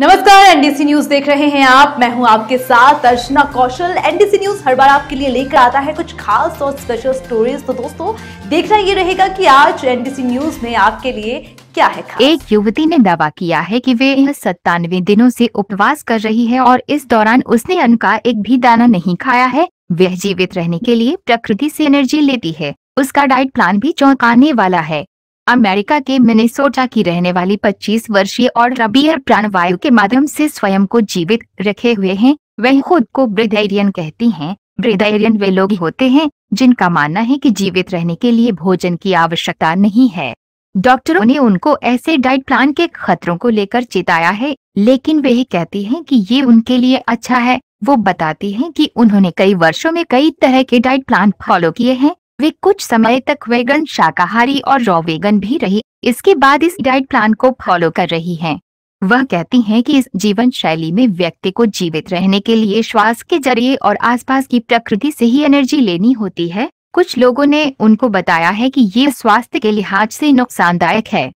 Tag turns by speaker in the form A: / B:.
A: नमस्कार NDC news देख रहे हैं आप मैं हूं आपके साथ अर्चना कौशल एनडीसी न्यूज हर बार आपके लिए लेकर आता है कुछ खास और स्पेशल स्टोरीज तो दोस्तों देखना ये रहेगा कि आज एनडीसी न्यूज में आपके लिए क्या है खास?
B: एक युवती ने दावा किया है कि वे सत्तानवे दिनों से उपवास कर रही है और इस दौरान उसने अन्न का एक भी दाना नहीं खाया है वह जीवित रहने के लिए प्रकृति ऐसी एनर्जी लेती है उसका डाइट प्लान भी चौंकाने वाला है अमेरिका के मिनेसोटा की रहने वाली 25 वर्षीय और रबियर प्राणवायु के माध्यम से स्वयं को जीवित रखे हुए हैं वह खुद को ब्रिडेरियन कहती हैं। ब्रिडेरियन वे लोग होते हैं जिनका मानना है कि जीवित रहने के लिए भोजन की आवश्यकता नहीं है डॉक्टरों ने उनको ऐसे डाइट प्लान के खतरों को लेकर चेताया है लेकिन वे कहती है की ये उनके लिए अच्छा है वो बताती है की उन्होंने कई वर्षो में कई तरह के डाइट प्लान फॉलो किए हैं वे कुछ समय तक वेगन शाकाहारी और रॉ वेगन भी रही इसके बाद इस डाइट प्लान को फॉलो कर रही हैं। वह कहती हैं कि इस जीवन शैली में व्यक्ति को जीवित रहने के लिए श्वास के जरिए और आसपास की प्रकृति से ही एनर्जी लेनी होती है कुछ लोगों ने उनको बताया है कि ये स्वास्थ्य के लिहाज से नुकसानदायक है